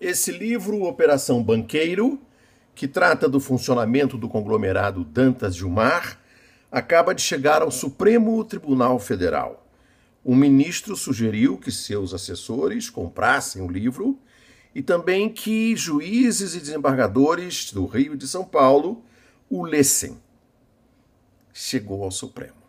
Esse livro, Operação Banqueiro, que trata do funcionamento do conglomerado Dantas Gilmar, acaba de chegar ao Supremo Tribunal Federal. Um ministro sugeriu que seus assessores comprassem o livro e também que juízes e desembargadores do Rio e de São Paulo o lessem. Chegou ao Supremo.